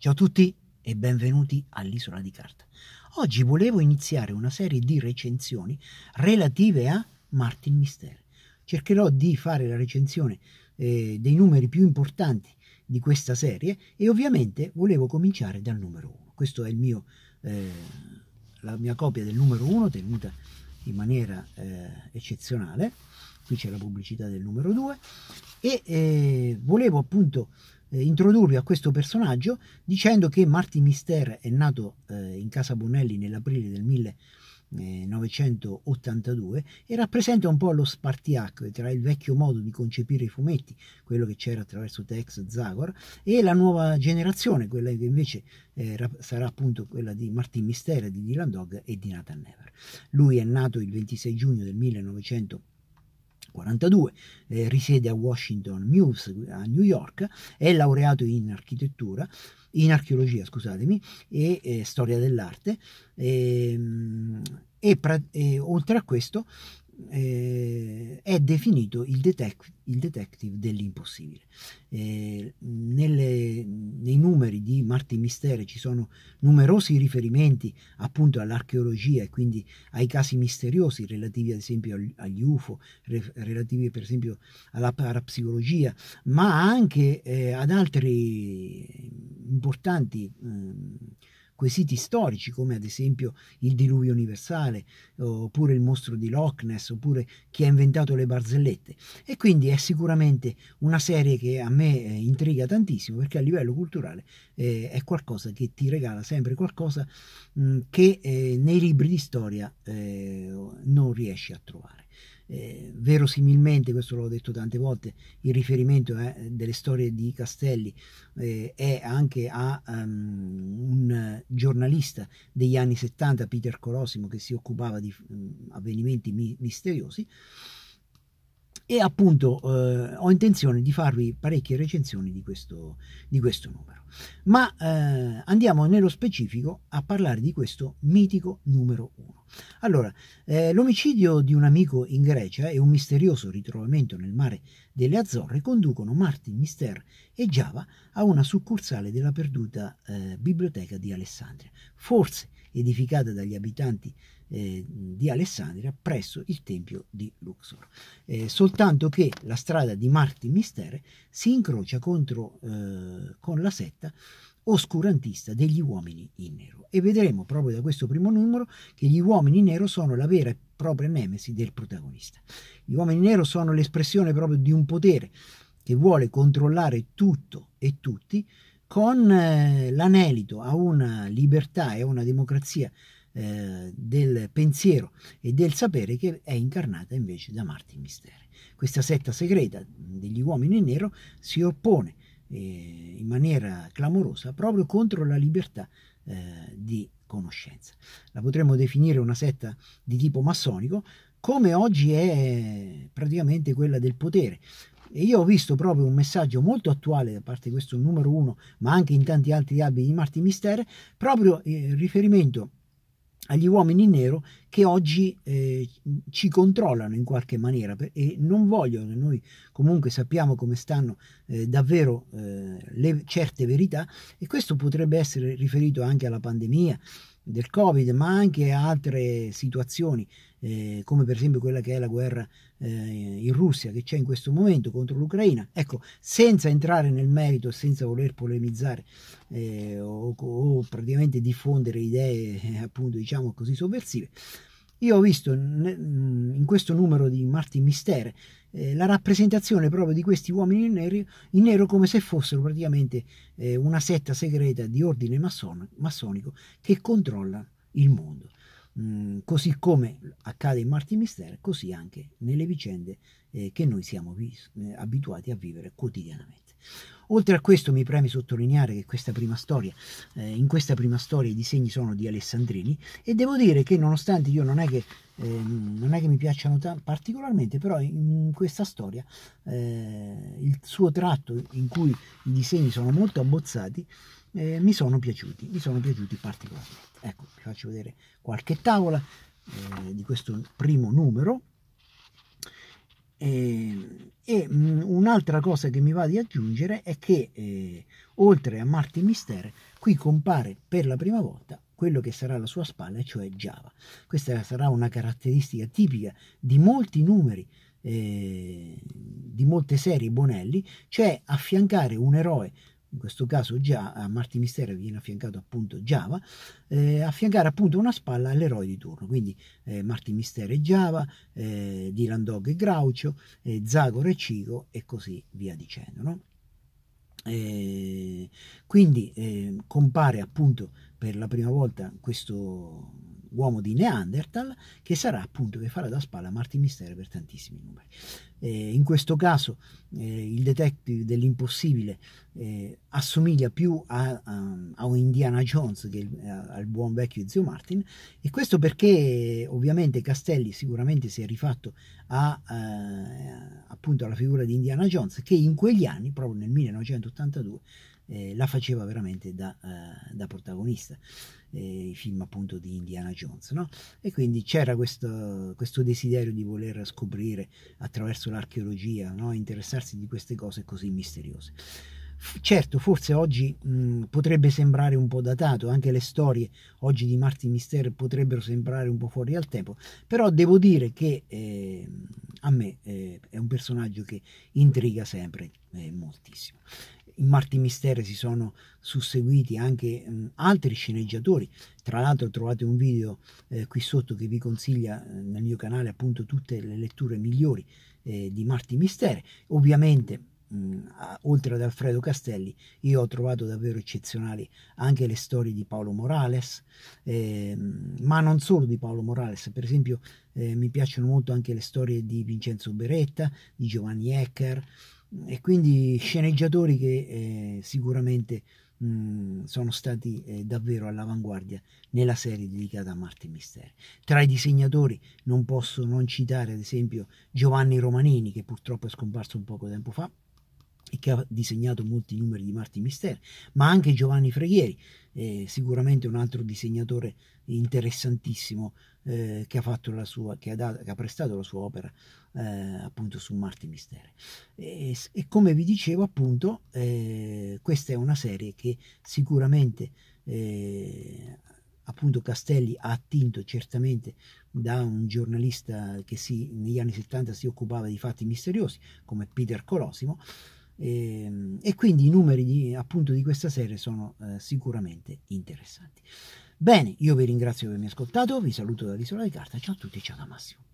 Ciao a tutti e benvenuti all'Isola di Carta. Oggi volevo iniziare una serie di recensioni relative a Martin Mister. Cercherò di fare la recensione eh, dei numeri più importanti di questa serie e ovviamente volevo cominciare dal numero 1. Questa è mio, eh, la mia copia del numero 1 tenuta in maniera eh, eccezionale. Qui c'è la pubblicità del numero 2 e eh, volevo appunto eh, introdurvi a questo personaggio dicendo che Marti Mister è nato eh, in casa Bonelli nell'aprile del 1982 e rappresenta un po' lo spartiacque tra il vecchio modo di concepire i fumetti, quello che c'era attraverso Tex Zagor, e la nuova generazione, quella che invece eh, sarà appunto quella di Martin Mister, di Dylan Dog e di Nathan Never. Lui è nato il 26 giugno del 1982 1942, eh, risiede a Washington Muse a New York, è laureato in architettura, in archeologia, scusatemi, e eh, storia dell'arte. Ehm, e, e, e, oltre a questo eh, è definito il, detec il detective dell'impossibile. Eh, nelle arti mistere, ci sono numerosi riferimenti appunto all'archeologia e quindi ai casi misteriosi relativi ad esempio agli UFO, relativi per esempio alla parapsicologia, ma anche eh, ad altri importanti eh, quesiti storici come ad esempio il diluvio universale oppure il mostro di Loch Ness oppure chi ha inventato le barzellette e quindi è sicuramente una serie che a me eh, intriga tantissimo perché a livello culturale eh, è qualcosa che ti regala sempre qualcosa mh, mm, che eh, nei libri di storia eh, non riesci a trovare eh, verosimilmente, questo l'ho detto tante volte, il riferimento eh, delle storie di Castelli eh, è anche a um, un giornalista degli anni 70, Peter Colosimo, che si occupava di um, avvenimenti mi- misteriosi e appunto eh, ho intenzione di farvi parecchie recensioni di questo, di questo numero. Ma eh, andiamo nello specifico a parlare di questo mitico numero 1. Allora, eh, l'omicidio di un amico in Grecia e un misterioso ritrovamento nel mare delle Azzorre conducono Martin Mister e Java a una succursale della perduta eh, biblioteca di Alessandria, forse edificata dagli abitanti eh, di Alessandria presso il tempio di Luxor. Eh, soltanto che la strada di Marti Mistere si incrocia contro, eh, con la setta oscurantista degli uomini in nero. E vedremo proprio da questo primo numero che gli uomini in nero sono la vera e propria nemesi del protagonista. Gli uomini in nero sono l'espressione proprio di un potere che vuole controllare tutto e tutti con eh, l'anelito a una libertà e a una democrazia eh, del pensiero e del sapere che è incarnata invece da Marte in Misteri. Questa setta segreta degli uomini in nero si oppone eh, in maniera clamorosa proprio contro la libertà eh, di conoscenza. La potremmo definire una setta di tipo massonico, come oggi è praticamente quella del potere. E io ho visto proprio un messaggio molto attuale da parte di questo numero uno, ma anche in tanti altri abiti di Marti Mister, proprio in eh, riferimento agli uomini in nero che oggi eh, ci controllano in qualche maniera e non vogliono noi comunque sappiamo come stanno eh, davvero eh, le certe verità e questo potrebbe essere riferito anche alla pandemia del Covid, ma anche altre situazioni, eh, come per esempio quella che è la guerra eh, in Russia che c'è in questo momento contro l'Ucraina. Ecco, senza entrare nel merito, senza voler polemizzare eh, o, o, praticamente diffondere idee eh, appunto diciamo così sovversive, io ho visto mm, in questo numero di Martin Mister eh, la rappresentazione proprio di questi uomini in nero, in nero come se fossero praticamente eh, una setta segreta di ordine massonico che controlla il mondo. Mm, così come accade in Martin Mister, così anche nelle vicende eh, che noi siamo eh, abituati a vivere quotidianamente. Oltre a questo mi preme sottolineare che questa prima storia, eh, in questa prima storia i disegni sono di Alessandrini e devo dire che nonostante io non è che, eh, non è che mi piacciono particolarmente, però in questa storia eh, il suo tratto in cui i disegni sono molto abbozzati eh, mi sono piaciuti, mi sono piaciuti particolarmente. Ecco, vi faccio vedere qualche tavola eh, di questo primo numero. Eh, e, e mm, un'altra cosa che mi va di aggiungere è che eh, oltre a Martin Mister, qui compare per la prima volta quello che sarà la sua spalla, cioè Java. Questa sarà una caratteristica tipica di molti numeri eh, di molte serie Bonelli, cioè affiancare un eroe in questo caso già a Marti Mistero viene affiancato appunto Java, eh, affiancare appunto una spalla all'eroe di turno, quindi eh, Marti Mistero e Java, eh, Dylan Dog e Graucio, eh, Zagor e Cico e così via dicendo. No? Eh, quindi eh, compare appunto per la prima volta questo uomo di Neanderthal che sarà appunto che farà da spalla a Martin Mistero per tantissimi numeri. Eh, in questo caso eh, il detective dell'impossibile eh, assomiglia più a, a, a, un Indiana Jones che a, eh, al buon vecchio Zio Martin e questo perché ovviamente Castelli sicuramente si è rifatto a, eh, appunto alla figura di Indiana Jones che in quegli anni, proprio nel 1982, eh, la faceva veramente da, eh, da protagonista, eh, i film appunto di Indiana Jones. No? E quindi c'era questo, questo, desiderio di voler scoprire attraverso l'archeologia, no? interessarsi di queste cose così misteriose. Certo, forse oggi mh, potrebbe sembrare un po' datato, anche le storie oggi di Martin Mister potrebbero sembrare un po' fuori al tempo, però devo dire che eh, a me eh, è un personaggio che intriga sempre eh, moltissimo in Marti Mistere si sono susseguiti anche mh, altri sceneggiatori. Tra l'altro trovate un video eh, qui sotto che vi consiglia eh, nel mio canale appunto tutte le letture migliori eh, di Marti Mistere. Ovviamente mh, a, oltre ad Alfredo Castelli io ho trovato davvero eccezionali anche le storie di Paolo Morales, ehm, ma non solo di Paolo Morales, per esempio eh, mi piacciono molto anche le storie di Vincenzo Beretta, di Giovanni Ecker, e quindi sceneggiatori che eh, sicuramente mm, sono stati eh, davvero all'avanguardia nella serie dedicata a Marte e Misteri. Tra i disegnatori non posso non citare ad esempio Giovanni Romanini che purtroppo è scomparso un poco tempo fa, che ha disegnato molti numeri di Marti Mister, ma anche Giovanni Freghieri, eh, sicuramente un altro disegnatore interessantissimo eh, che, ha sua, che, ha dato, che, ha prestato la sua opera eh, appunto su Marti Mister. E, e, come vi dicevo appunto, eh, questa è una serie che sicuramente eh, appunto Castelli ha attinto certamente da un giornalista che si, negli anni 70 si occupava di fatti misteriosi come Peter Colosimo e, ehm, e, quindi i numeri di, appunto di questa serie sono eh, sicuramente interessanti. Bene, io vi ringrazio per avermi ascoltato, vi saluto dall'isola di carta, ciao a tutti, ciao da Massimo.